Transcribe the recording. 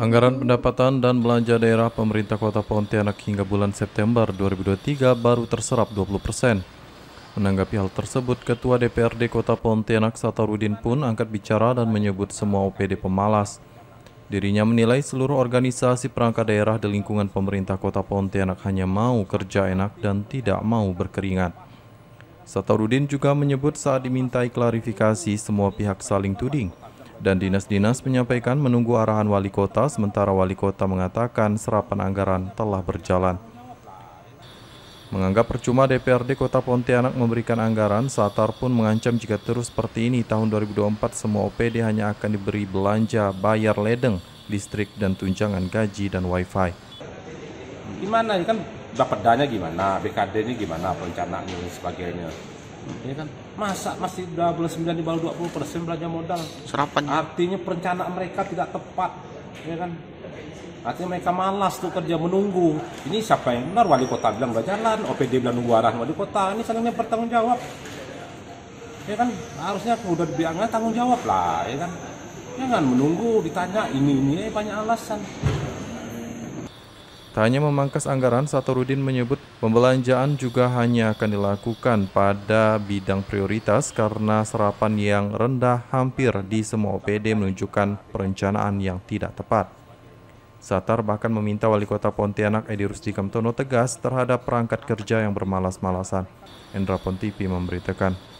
Anggaran pendapatan dan belanja daerah pemerintah kota Pontianak hingga bulan September 2023 baru terserap 20 persen. Menanggapi hal tersebut, Ketua DPRD Kota Pontianak Satarudin pun angkat bicara dan menyebut semua OPD pemalas. Dirinya menilai seluruh organisasi perangkat daerah di lingkungan pemerintah Kota Pontianak hanya mau kerja enak dan tidak mau berkeringat. Satarudin juga menyebut saat dimintai klarifikasi semua pihak saling tuding dan dinas-dinas menyampaikan menunggu arahan wali kota, sementara wali kota mengatakan serapan anggaran telah berjalan. Menganggap percuma DPRD Kota Pontianak memberikan anggaran, Satar pun mengancam jika terus seperti ini tahun 2024 semua OPD hanya akan diberi belanja, bayar ledeng, listrik dan tunjangan gaji dan wifi. Gimana ini kan dapat dana gimana, BKD ini gimana, perencanaannya ini sebagainya ini iya kan masa masih sembilan di bawah 20 persen belanja modal serapan ya? artinya perencanaan mereka tidak tepat ya kan artinya mereka malas tuh kerja menunggu ini siapa yang benar wali kota bilang nggak jalan OPD bilang nunggu arah wali kota ini sebenarnya bertanggung jawab ya kan harusnya udah dibilangnya tanggung jawab lah ya kan jangan menunggu ditanya ini ini banyak alasan Tak hanya memangkas anggaran, Satorudin menyebut pembelanjaan juga hanya akan dilakukan pada bidang prioritas karena serapan yang rendah hampir di semua OPD menunjukkan perencanaan yang tidak tepat. Satar bahkan meminta Wali Kota Pontianak Edi Rusti Kamtono tegas terhadap perangkat kerja yang bermalas-malasan. Endra Pontipi memberitakan.